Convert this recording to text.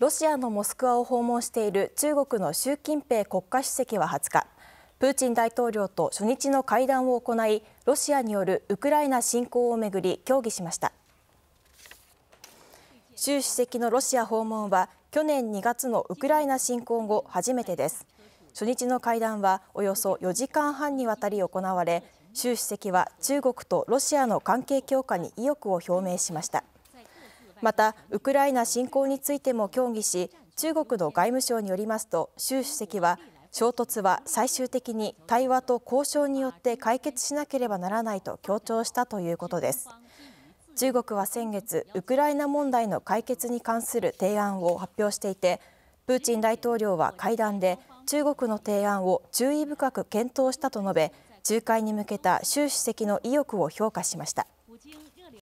ロシアのモスクワを訪問している中国の習近平国家主席は20日プーチン大統領と初日の会談を行いロシアによるウクライナ侵攻をめぐり協議しました習主席のロシア訪問は去年2月のウクライナ侵攻後初めてです初日の会談はおよそ4時間半にわたり行われ習主席は中国とロシアの関係強化に意欲を表明しましたまた、ウクライナ侵攻についても協議し、中国の外務省によりますと、習主席は、衝突は最終的に対話と交渉によって解決しなければならないと強調したということです。中国は先月、ウクライナ問題の解決に関する提案を発表していて、プーチン大統領は会談で中国の提案を注意深く検討したと述べ、仲介に向けた習主席の意欲を評価しました。